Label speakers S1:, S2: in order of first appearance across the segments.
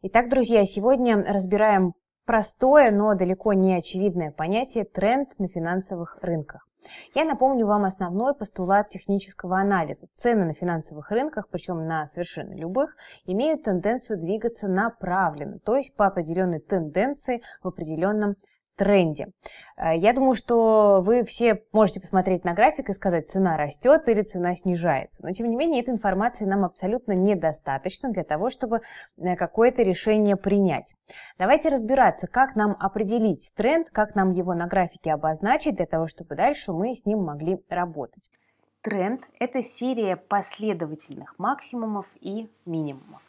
S1: Итак, друзья, сегодня разбираем простое, но далеко не очевидное понятие тренд на финансовых рынках. Я напомню вам основной постулат технического анализа. Цены на финансовых рынках, причем на совершенно любых, имеют тенденцию двигаться направленно, то есть по определенной тенденции в определенном тренде. Э, я думаю, что вы все можете посмотреть на график и сказать, цена растет или цена снижается. Но, тем не менее, этой информации нам абсолютно недостаточно для того, чтобы э, какое-то решение принять. Давайте разбираться, как нам определить тренд, как нам его на графике обозначить, для того, чтобы дальше мы с ним могли работать. Тренд – это серия последовательных максимумов и минимумов.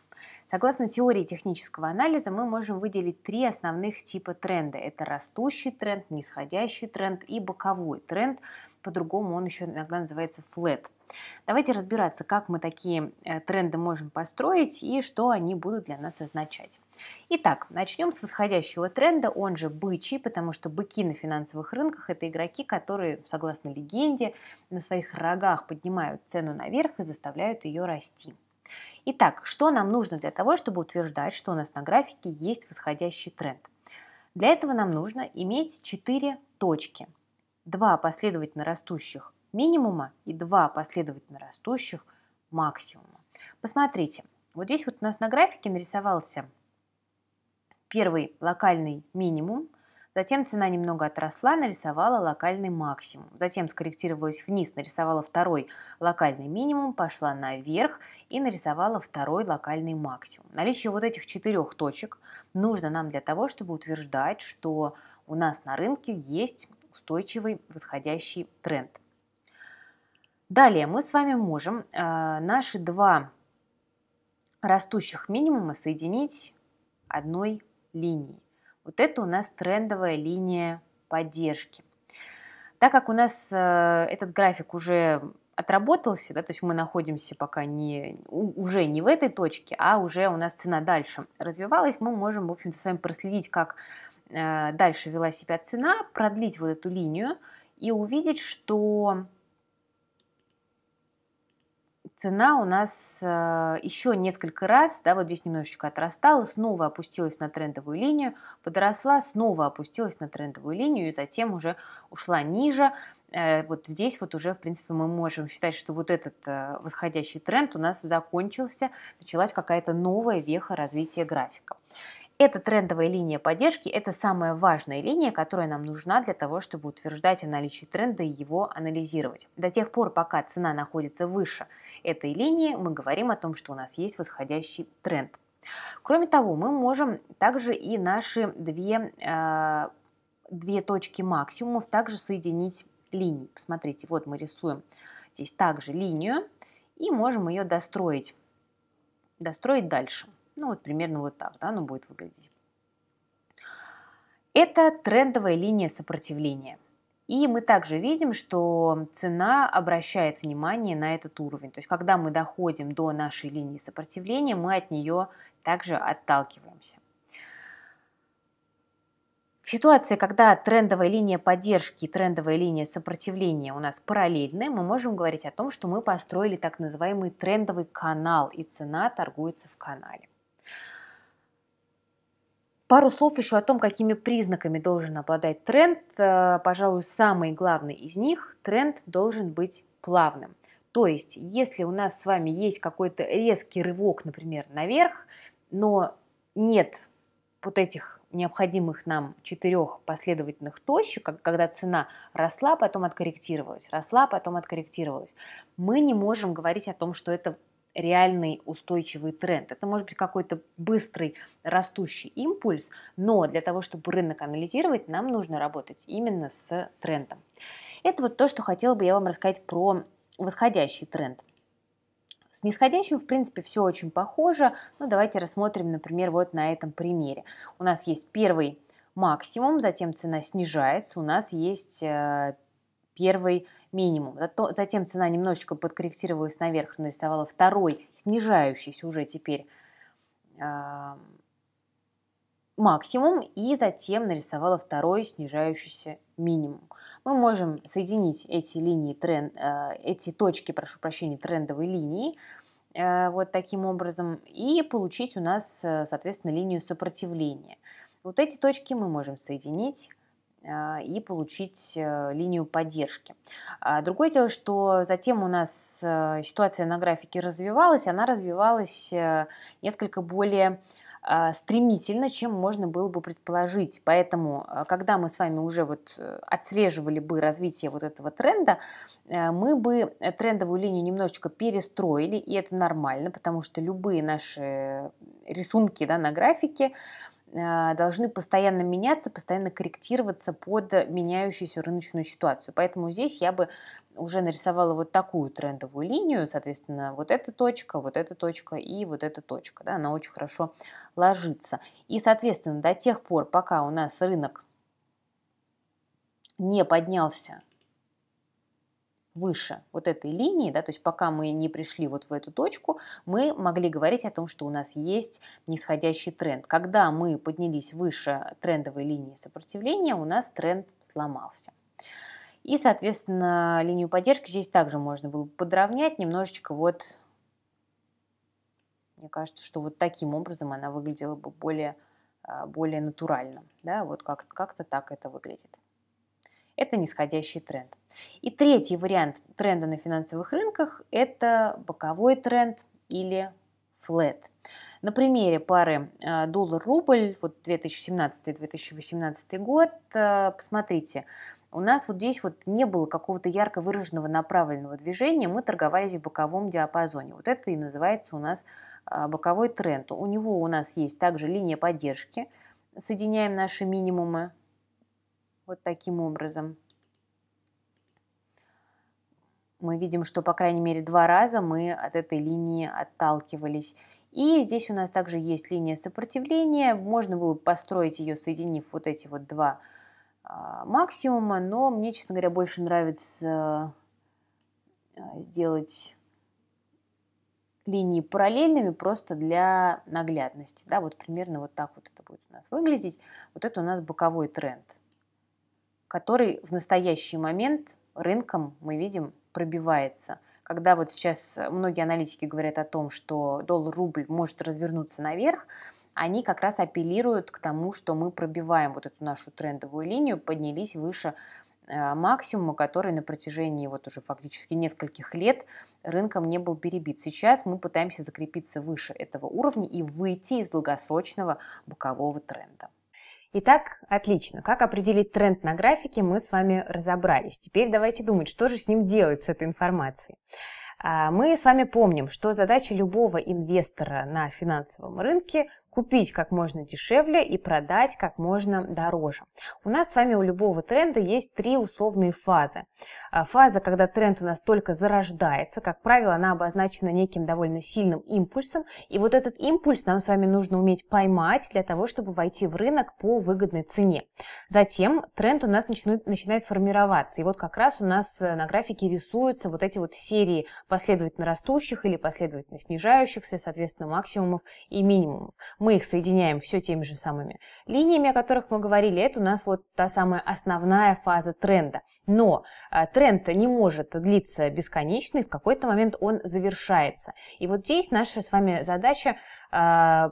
S1: Согласно теории технического анализа, мы можем выделить три основных типа тренда. Это растущий тренд, нисходящий тренд и боковой тренд. По-другому он еще иногда называется flat. Давайте разбираться, как мы такие э, тренды можем построить и что они будут для нас означать. Итак, начнем с восходящего тренда, он же бычий, потому что быки на финансовых рынках – это игроки, которые, согласно легенде, на своих рогах поднимают цену наверх и заставляют ее расти. Итак, что нам нужно для того, чтобы утверждать, что у нас на графике есть восходящий тренд? Для этого нам нужно иметь 4 точки. 2 последовательно растущих минимума и 2 последовательно растущих максимума. Посмотрите, вот здесь вот у нас на графике нарисовался первый локальный минимум – Затем цена немного отросла, нарисовала локальный максимум. Затем скорректировалась вниз, нарисовала второй локальный минимум, пошла наверх и нарисовала второй локальный максимум. Наличие вот этих четырех точек нужно нам для того, чтобы утверждать, что у нас на рынке есть устойчивый восходящий тренд. Далее мы с вами можем э, наши два растущих минимума соединить одной линией. Вот это у нас трендовая линия поддержки. Так как у нас э, этот график уже отработался, да, то есть мы находимся пока не, уже не в этой точке, а уже у нас цена дальше развивалась, мы можем, в общем-то, с вами проследить, как э, дальше вела себя цена, продлить вот эту линию и увидеть, что цена у нас э, еще несколько раз, да, вот здесь немножечко отрастала, снова опустилась на трендовую линию, подросла, снова опустилась на трендовую линию и затем уже ушла ниже. Э, вот здесь вот уже, в принципе, мы можем считать, что вот этот э, восходящий тренд у нас закончился, началась какая-то новая веха развития графика. Эта трендовая линия поддержки, это самая важная линия, которая нам нужна для того, чтобы утверждать о наличии тренда и его анализировать. До тех пор, пока цена находится выше – этой линии мы говорим о том, что у нас есть восходящий тренд. Кроме того, мы можем также и наши две, э, две точки максимумов также соединить линий. Посмотрите, вот мы рисуем здесь также линию и можем ее достроить, достроить дальше. Ну вот примерно вот так, да, оно будет выглядеть. Это трендовая линия сопротивления – и мы также видим, что цена обращает внимание на этот уровень. То есть, когда мы доходим до нашей линии сопротивления, мы от нее также отталкиваемся. В ситуации, когда трендовая линия поддержки и трендовая линия сопротивления у нас параллельны, мы можем говорить о том, что мы построили так называемый трендовый канал, и цена торгуется в канале. Пару слов еще о том, какими признаками должен обладать тренд. Э, пожалуй, самый главный из них – тренд должен быть плавным. То есть, если у нас с вами есть какой-то резкий рывок, например, наверх, но нет вот этих необходимых нам четырех последовательных точек, когда цена росла, потом откорректировалась, росла, потом откорректировалась, мы не можем говорить о том, что это реальный устойчивый тренд. Это может быть какой-то быстрый растущий импульс, но для того, чтобы рынок анализировать, нам нужно работать именно с трендом. Это вот то, что хотела бы я вам рассказать про восходящий тренд. С нисходящим, в принципе, все очень похоже. Ну, давайте рассмотрим, например, вот на этом примере. У нас есть первый максимум, затем цена снижается, у нас есть э, первый минимум. Затем цена немножечко подкорректировалась наверх, нарисовала второй снижающийся уже теперь а, максимум и затем нарисовала второй снижающийся минимум. Мы можем соединить эти линии тренд, э, эти точки, прошу прощения, трендовой линии э, вот таким образом и получить у нас, э, соответственно, линию сопротивления. Вот эти точки мы можем соединить а, и получить э, линию поддержки. А, другое дело, что затем у нас э, ситуация на графике развивалась, она развивалась э, несколько более а, стремительно, чем можно было бы предположить. Поэтому, когда мы с вами уже вот отслеживали бы развитие вот этого тренда, мы бы трендовую линию немножечко перестроили, и это нормально, потому что любые наши рисунки да, на графике, а, должны постоянно меняться, постоянно корректироваться под меняющуюся рыночную ситуацию. Поэтому здесь я бы уже нарисовала вот такую трендовую линию, соответственно, вот эта точка, вот эта точка и вот эта точка. Да, она очень хорошо ложится. И, соответственно, до тех пор, пока у нас рынок не поднялся выше вот этой линии, да, то есть пока мы не пришли вот в эту точку, мы могли говорить о том, что у нас есть нисходящий тренд. Когда мы поднялись выше трендовой линии сопротивления, у нас тренд сломался. И, соответственно, линию поддержки здесь также можно было подровнять немножечко вот, мне кажется, что вот таким образом она выглядела бы более, а, более натурально. Да, вот как-то как так это выглядит. Это нисходящий тренд. И третий вариант тренда на финансовых рынках – это боковой тренд или флет. На примере пары э, доллар-рубль, вот 2017-2018 год, э, посмотрите, у нас вот здесь вот не было какого-то ярко выраженного направленного движения, мы торговались в боковом диапазоне. Вот это и называется у нас э, боковой тренд. У него у нас есть также линия поддержки, соединяем наши минимумы вот таким образом. Мы видим, что по крайней мере два раза мы от этой линии отталкивались. И здесь у нас также есть линия сопротивления. Можно было построить ее, соединив вот эти вот два а, максимума, но мне, честно говоря, больше нравится а, сделать линии параллельными просто для наглядности. Да, вот примерно вот так вот это будет у нас выглядеть. Вот это у нас боковой тренд который в настоящий момент рынком, мы видим, пробивается. Когда вот сейчас многие аналитики говорят о том, что доллар-рубль может развернуться наверх, они как раз апеллируют к тому, что мы пробиваем вот эту нашу трендовую линию, поднялись выше э, максимума, который на протяжении вот уже фактически нескольких лет рынком не был перебит. Сейчас мы пытаемся закрепиться выше этого уровня и выйти из долгосрочного бокового тренда. Итак, отлично. Как определить тренд на графике, мы с вами разобрались. Теперь давайте думать, что же с ним делать, с этой информацией. А, мы с вами помним, что задача любого инвестора на финансовом рынке купить как можно дешевле и продать как можно дороже. У нас с вами у любого тренда есть три условные фазы. А, фаза, когда тренд у нас только зарождается, как правило, она обозначена неким довольно сильным импульсом, и вот этот импульс нам с вами нужно уметь поймать для того, чтобы войти в рынок по выгодной цене. Затем тренд у нас начинает, начинает формироваться, и вот как раз у нас э, на графике рисуются вот эти вот серии последовательно растущих или последовательно снижающихся, соответственно, максимумов и минимумов мы их соединяем все теми же самыми линиями, о которых мы говорили. Это у нас вот та самая основная фаза тренда. Но а, тренд не может длиться бесконечно, и в какой-то момент он завершается. И вот здесь наша с вами задача а,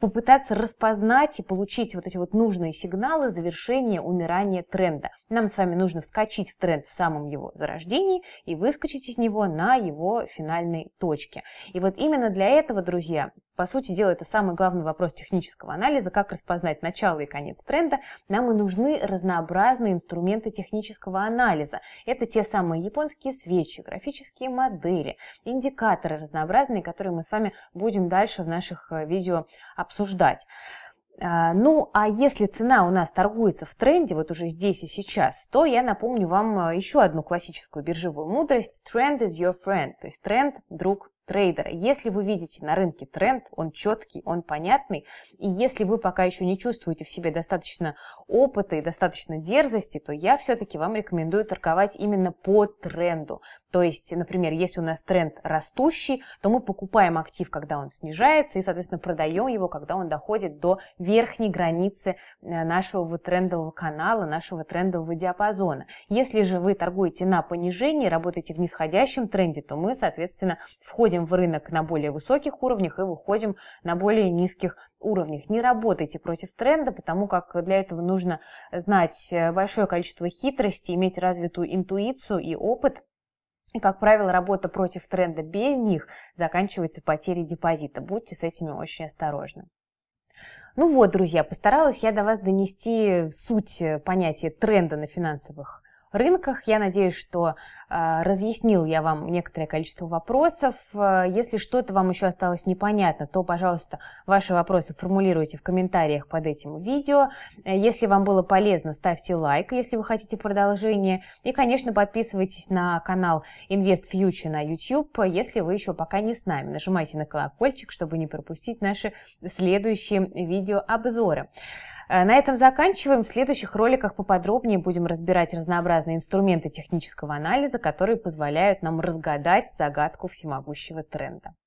S1: попытаться распознать и получить вот эти вот нужные сигналы завершения умирания тренда. Нам с вами нужно вскочить в тренд в самом его зарождении и выскочить из него на его финальной точке. И вот именно для этого, друзья, по сути дела, это самый главный вопрос технического анализа, как распознать начало и конец тренда, нам и нужны разнообразные инструменты технического анализа. Это те самые японские свечи, графические модели, индикаторы разнообразные, которые мы с вами будем дальше в наших э, видео обсуждать. А, ну, а если цена у нас торгуется в тренде, вот уже здесь и сейчас, то я напомню вам э, еще одну классическую биржевую мудрость. Trend is your friend, то есть тренд – друг трейдера. Если вы видите на рынке тренд, он четкий, он понятный, и если вы пока еще не чувствуете в себе достаточно опыта и достаточно дерзости, то я все-таки вам рекомендую торговать именно по тренду. То есть, например, если у нас тренд растущий, то мы покупаем актив, когда он снижается, и, соответственно, продаем его, когда он доходит до верхней границы э, нашего трендового канала, нашего трендового диапазона. Если же вы торгуете на понижении, работаете в нисходящем тренде, то мы, соответственно, входим в рынок на более высоких уровнях и выходим на более низких уровнях. Не работайте против тренда, потому как для этого нужно знать э, большое количество хитростей, иметь развитую интуицию и опыт – и, как правило, работа против тренда без них заканчивается потерей депозита. Будьте с этими очень осторожны. Ну вот, друзья, постаралась я до вас донести суть э, понятия тренда на финансовых рынках. Я надеюсь, что э, разъяснил я вам некоторое количество вопросов. Э, если что-то вам еще осталось непонятно, то, пожалуйста, ваши вопросы формулируйте в комментариях под этим видео. Э, если вам было полезно, ставьте лайк, если вы хотите продолжение. И, конечно, подписывайтесь на канал Invest Future на YouTube, если вы еще пока не с нами. Нажимайте на колокольчик, чтобы не пропустить наши следующие видеообзоры. Э, на этом заканчиваем. В следующих роликах поподробнее будем разбирать разнообразные инструменты технического анализа, которые позволяют нам разгадать загадку всемогущего тренда.